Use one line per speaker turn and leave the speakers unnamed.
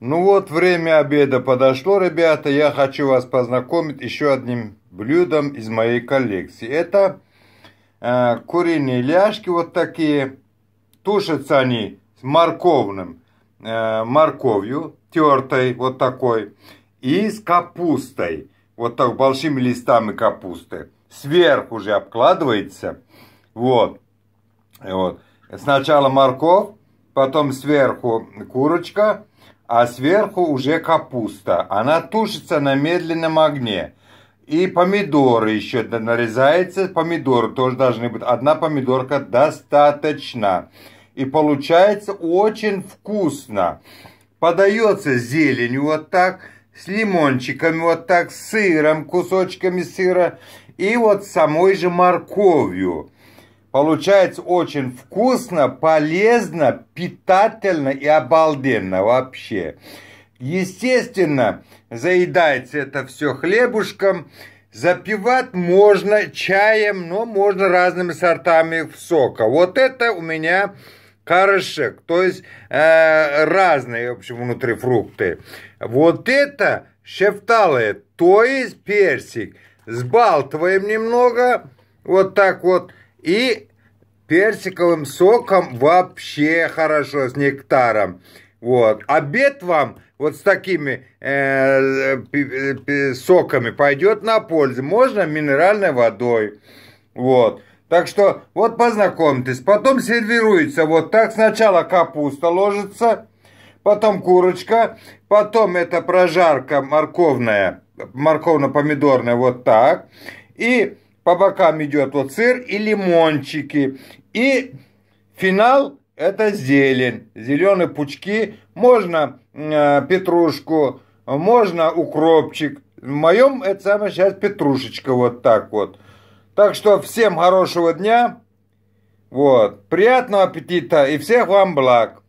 Ну вот, время обеда подошло, ребята. Я хочу вас познакомить еще одним блюдом из моей коллекции. Это э, куриные ляжки вот такие. Тушатся они с морковным, э, морковью тертой вот такой. И с капустой, вот так большими листами капусты. Сверху уже обкладывается. Вот. вот. Сначала морковь, потом сверху курочка, а сверху уже капуста. Она тушится на медленном огне. И помидоры еще нарезается. Помидоры тоже должны быть. Одна помидорка достаточно. И получается очень вкусно. Подается зелень вот так, с лимончиками вот так, с сыром, кусочками сыра и вот самой же морковью. Получается очень вкусно, полезно, питательно и обалденно вообще. Естественно, заедается это все хлебушком. Запивать можно чаем, но можно разными сортами сока. Вот это у меня корешек, то есть э, разные, в общем, внутри фрукты. Вот это шефталы, то есть персик. Сбалтываем немного, вот так вот, и персиковым соком вообще хорошо, с нектаром. Вот. Обед вам вот с такими э, э соками пойдет на пользу. Можно минеральной водой. Вот. Так что вот познакомьтесь. Потом сервируется вот так. Сначала капуста ложится, потом курочка, потом это прожарка морковная, морковно-помидорная вот так. И по бокам идет вот сыр и лимончики. И финал это зелень, зеленые пучки, можно э, петрушку, можно укропчик. В моем это самое сейчас петрушечка вот так вот. Так что всем хорошего дня, вот, приятного аппетита и всех вам благ.